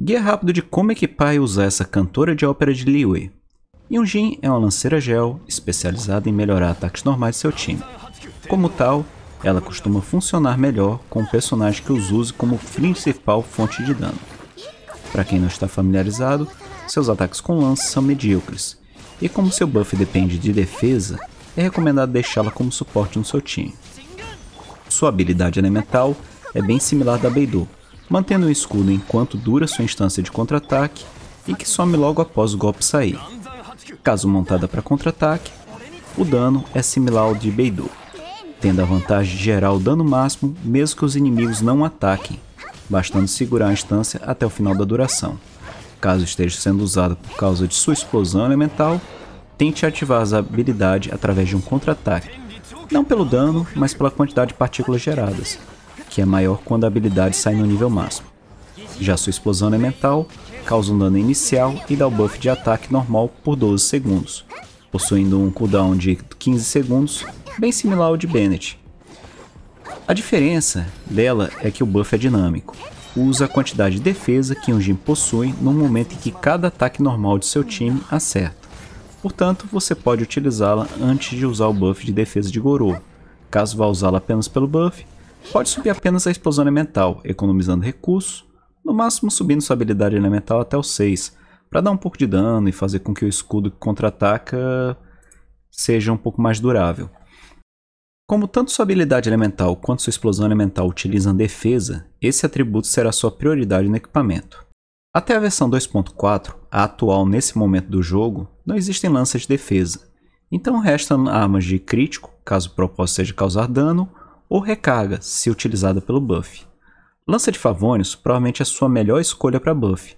Guia rápido de como equipar é e usar essa cantora de ópera de Liwei. Yunjin é uma lanceira gel especializada em melhorar ataques normais de seu time. Como tal, ela costuma funcionar melhor com um personagem que os use como principal fonte de dano. Para quem não está familiarizado, seus ataques com lança são medíocres, e como seu buff depende de defesa, é recomendado deixá-la como suporte no seu time. Sua habilidade elemental é bem similar da Beidou, mantendo o escudo enquanto dura sua instância de contra-ataque e que some logo após o golpe sair. Caso montada para contra-ataque, o dano é similar ao de Beidou, tendo a vantagem de gerar o dano máximo mesmo que os inimigos não ataquem, bastando segurar a instância até o final da duração. Caso esteja sendo usada por causa de sua explosão elemental, tente ativar a habilidade através de um contra-ataque, não pelo dano, mas pela quantidade de partículas geradas, que é maior quando a habilidade sai no nível máximo. Já sua explosão é mental, causa um dano inicial e dá o buff de ataque normal por 12 segundos, possuindo um cooldown de 15 segundos, bem similar ao de Bennett. A diferença dela é que o buff é dinâmico, usa a quantidade de defesa que um Jim possui no momento em que cada ataque normal de seu time acerta. Portanto, você pode utilizá-la antes de usar o buff de defesa de Goro. Caso vá usá-la apenas pelo buff, Pode subir apenas a explosão elemental, economizando recursos, no máximo subindo sua habilidade elemental até o 6, para dar um pouco de dano e fazer com que o escudo que contra-ataca seja um pouco mais durável. Como tanto sua habilidade elemental quanto sua explosão elemental utilizam defesa, esse atributo será sua prioridade no equipamento. Até a versão 2.4, a atual nesse momento do jogo, não existem lanças de defesa, então restam armas de crítico, caso o propósito seja causar dano, ou recarga, se utilizada pelo buff. Lança de Favonius provavelmente é sua melhor escolha para buff,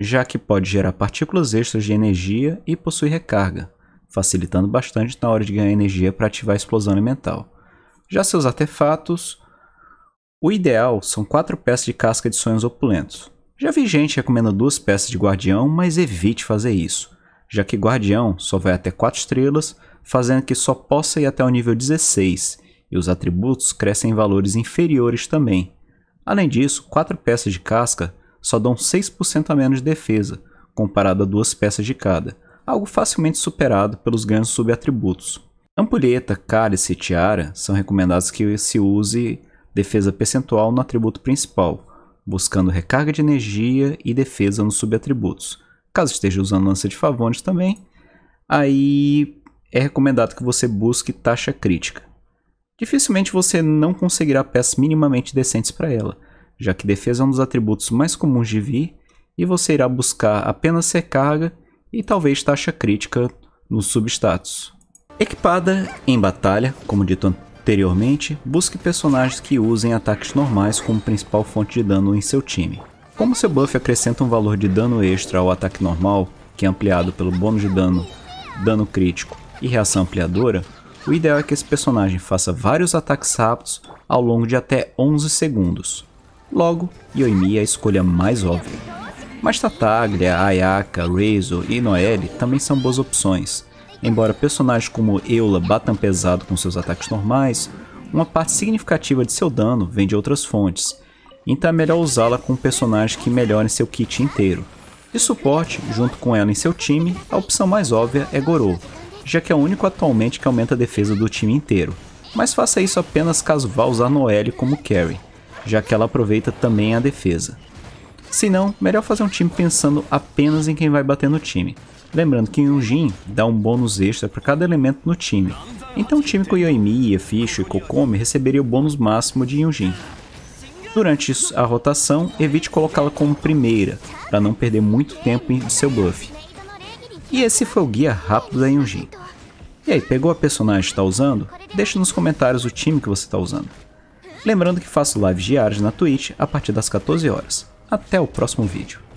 já que pode gerar partículas extras de energia e possui recarga, facilitando bastante na hora de ganhar energia para ativar a explosão elemental. Já seus artefatos, o ideal são quatro peças de casca de sonhos opulentos. Já vi gente recomendando duas peças de guardião, mas evite fazer isso, já que guardião só vai até 4 estrelas, fazendo que só possa ir até o nível 16 e os atributos crescem em valores inferiores também. Além disso, quatro peças de casca só dão 6% a menos de defesa, comparado a duas peças de cada, algo facilmente superado pelos ganhos subatributos. Ampulheta, cálice e tiara são recomendados que se use defesa percentual no atributo principal, buscando recarga de energia e defesa nos subatributos. Caso esteja usando lança de Favones também, aí é recomendado que você busque taxa crítica dificilmente você não conseguirá peças minimamente decentes para ela, já que defesa é um dos atributos mais comuns de Vi, e você irá buscar apenas recarga e talvez taxa crítica no substatus. Equipada em batalha, como dito anteriormente, busque personagens que usem ataques normais como principal fonte de dano em seu time. Como seu buff acrescenta um valor de dano extra ao ataque normal, que é ampliado pelo bônus de dano, dano crítico e reação ampliadora, o ideal é que esse personagem faça vários ataques rápidos ao longo de até 11 segundos. Logo, Yoimi é a escolha mais óbvia. Mas Tataglia, Ayaka, Reizo e Noelle também são boas opções. Embora personagens como Eula batam pesado com seus ataques normais, uma parte significativa de seu dano vem de outras fontes, então é melhor usá-la com um personagem que melhore seu kit inteiro. De suporte, junto com ela em seu time, a opção mais óbvia é Gorou, já que é o único atualmente que aumenta a defesa do time inteiro. Mas faça isso apenas caso vá usar Noelle como carry, já que ela aproveita também a defesa. Se não, melhor fazer um time pensando apenas em quem vai bater no time. Lembrando que Yunjin dá um bônus extra para cada elemento no time, então o time com Yoimi, Fischer e Kokomi receberia o bônus máximo de Yunjin. Durante a rotação, evite colocá-la como primeira, para não perder muito tempo em seu buff. E esse foi o guia rápido da Yunjin. E aí, pegou a personagem que está usando? Deixe nos comentários o time que você está usando. Lembrando que faço lives diárias na Twitch a partir das 14 horas. Até o próximo vídeo.